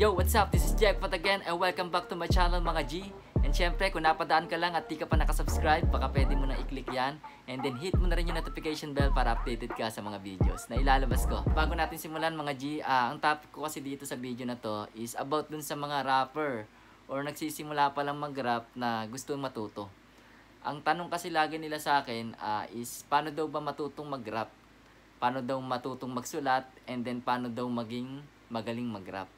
Yo, what's up? This is Jack Pat again and welcome back to my channel mga G. And syempre, kung napadaan ka lang at di ka pa nakasubscribe, baka pwede mo nang i-click yan. And then hit mo na rin yung notification bell para updated ka sa mga videos na ilalabas ko. Bago natin simulan mga G, uh, ang topic ko kasi dito sa video na to is about dun sa mga rapper or nagsisimula pa lang mag-rap na gusto matuto. Ang tanong kasi lagi nila sa akin uh, is paano daw ba matutong mag-rap? Paano daw matutong magsulat? And then paano daw maging magaling mag-rap?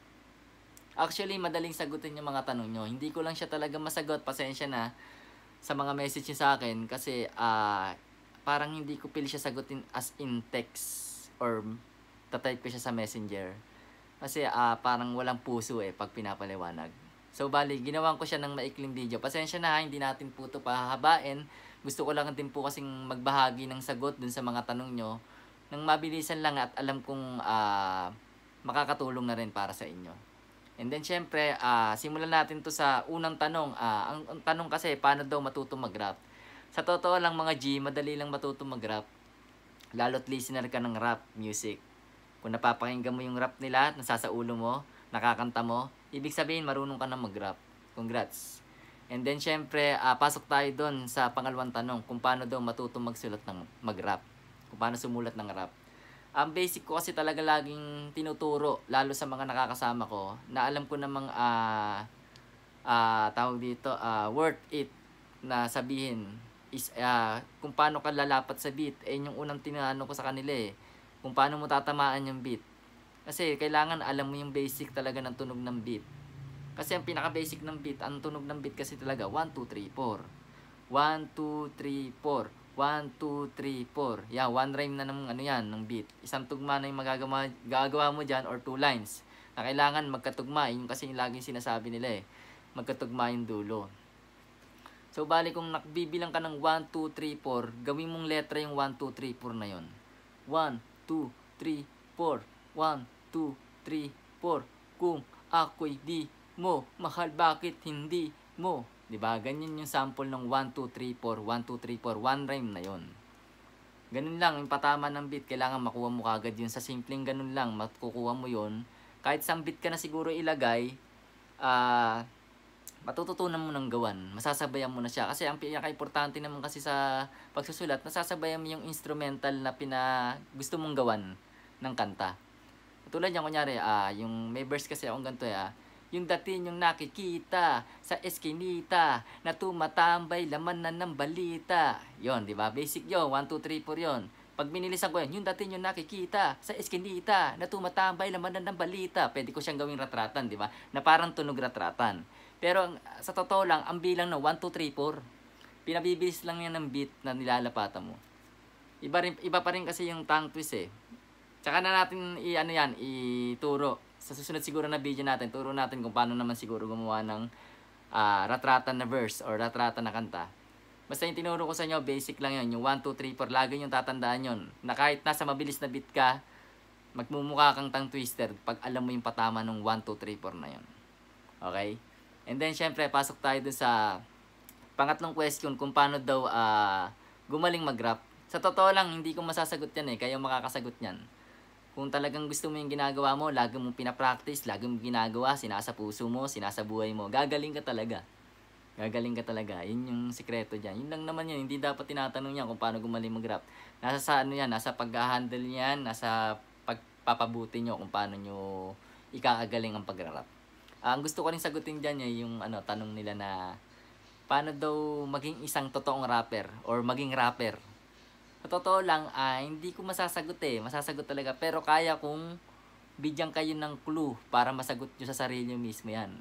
Actually, madaling sagutin yung mga tanong nyo. Hindi ko lang siya talaga masagot. Pasensya na sa mga message niyo sa akin. Kasi uh, parang hindi ko pili siya sagutin as in text or tatype ko siya sa messenger. Kasi uh, parang walang puso eh pag pinapaliwanag. So bali, ginawan ko siya ng maikling video. Pasensya na, hindi natin po ito pahahabain. Gusto ko lang din po kasing magbahagi ng sagot dun sa mga tanong nyo. Nang mabilisan lang at alam kong uh, makakatulong na rin para sa inyo. And then syempre, uh, simulan natin to sa unang tanong. Uh, ang, ang tanong kasi, paano daw matuto mag-rap? Sa totoo lang mga G, madali lang matuto mag-rap. Lalo't listener ka ng rap music. Kung napapakinggan mo yung rap nila at nasa ulo mo, nakakanta mo, ibig sabihin marunong ka na mag-rap. Congrats! And then syempre, uh, pasok tayo doon sa pangalawang tanong kung paano daw matuto magsulat ng mag-rap. Kung paano sumulat ng rap. Ang basic ko kasi talaga laging tinuturo, lalo sa mga nakakasama ko, na alam ko namang uh, uh, tawag dito, uh, worth it na sabihin is uh, kung paano ka lalapat sa beat eh yung unang tinanong ko sa kanila eh kung paano mo tatamaan yung beat kasi kailangan alam mo yung basic talaga ng tunog ng beat kasi ang pinaka basic ng beat ang tunog ng beat kasi talaga 1, 2, 3, 4 1, 2, 3, 4 1, 2, 3, 4. Yan, one rhyme na ng ano yan, ng beat. Isang tugma na yung magagawa gagawa mo dyan or two lines na kailangan magkatugma. Yun kasi yung laging sinasabi nila eh. Magkatugma yung dulo. So, bali kung nakbibilang ka ng 1, 2, 3, 4, gawin mong letra yung 1, 2, 3, 4 na yon. 1, 2, 3, 4. 1, 2, 3, 4. Kung ako'y di mo, mahal bakit hindi mo 'Di ba? Ganyan yung sample ng 1 2 3 4 1 2 3 4 one rhyme na 'yon. Ganun lang yung patama ng beat, kailangan makuha mo kagad 'yun sa simpleng ganun lang, makukuha mo 'yon. Kahit isang beat ka na siguro ilagay, ah uh, matututunan mo ng gawan, masasabayan mo na siya. Kasi ang pinaka-importante naman kasi sa pagsusulat, nasasabayan mo yung instrumental na pina gusto mong gawan ng kanta. Tulad niyan, kunyari, ah, yung may verse kasi akong ganito eh, ah, yung dati niyong nakikita sa eskinita na tumatambay laman na ng balita. Yon, di ba? Basic yon. 1, 2, 3, 4 yon. Pag binilisan ko yan, yung dati nyo nakikita sa eskinita na tumatambay laman na ng balita. Pwede ko siyang gawing ratratan, di ba? Na parang tunog ratratan. Pero ang, sa totoo lang, ang bilang na 1, 2, 3, 4, pinabibilis lang yan ng beat na nilalapatan mo. Iba, rin, iba pa rin kasi yung tongue twist eh. Tsaka na natin i-ano yan, ituro sa susunod siguro na video natin, turo natin kung paano naman siguro gumawa ng uh, ah, ratratan na verse or ratratan na kanta. Basta yung tinuro ko sa inyo, basic lang yun. Yung 1, 2, 3, 4, lagi yung tatandaan yun. Na kahit nasa mabilis na beat ka, magmumukha kang tang twister pag alam mo yung patama ng 1, 2, 3, 4 na yun. Okay? And then, syempre, pasok tayo dun sa pangatlong question kung paano daw uh, gumaling mag-rap. Sa totoo lang, hindi ko masasagot yan eh. Kayo makakasagot yan. Kung talagang gusto mo yung ginagawa mo, lagi mong pinapractice, lagi mong ginagawa, sinasa puso mo, sinasa buhay mo, gagaling ka talaga. Gagaling ka talaga. Yun yung sikreto dyan. Yun lang naman yan. Hindi dapat tinatanong yan kung paano gumaling mag-rap. Nasa sa ano yan, nasa pag-handle yan, nasa pagpapabuti nyo kung paano nyo ikakagaling ang pag-rap. Ah, ang gusto ko rin sagutin dyan eh, yung ano, tanong nila na paano daw maging isang totoong rapper or maging rapper totoo lang, ah, hindi ko masasagot eh. Masasagot talaga. Pero kaya kung bigyan kayo ng clue para masagot nyo sa sarili nyo mismo yan.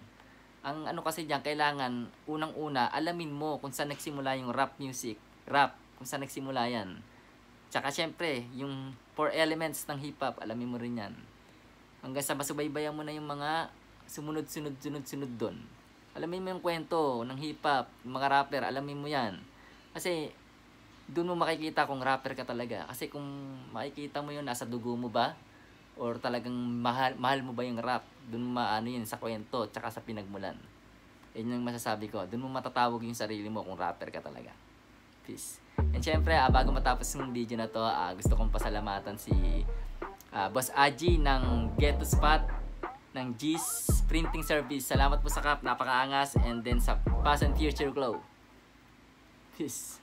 Ang ano kasi dyan, kailangan unang-una, alamin mo kung saan nagsimula yung rap music. Rap, kung saan nagsimula yan. Tsaka syempre, yung four elements ng hip-hop, alamin mo rin yan. Hanggang sa masubaybayan mo na yung mga sumunod-sunod-sunod-sunod doon. Alamin mo yung kwento ng hip-hop, mga rapper, alamin mo yan. Kasi doon mo makikita kung rapper ka talaga. Kasi kung makikita mo yun, nasa dugo mo ba? Or talagang mahal, mahal mo ba yung rap? Doon mo maano yun sa kwento, tsaka sa pinagmulan. Yun yung masasabi ko. Doon mo matatawag yung sarili mo kung rapper ka talaga. Peace. And syempre, ah, bago matapos yung video na to, ah, gusto kong pasalamatan si ah, Boss Aji ng Get to Spot ng G's Printing Service. Salamat po sa kap, napakaangas, and then sa Past and Future Glow. Peace.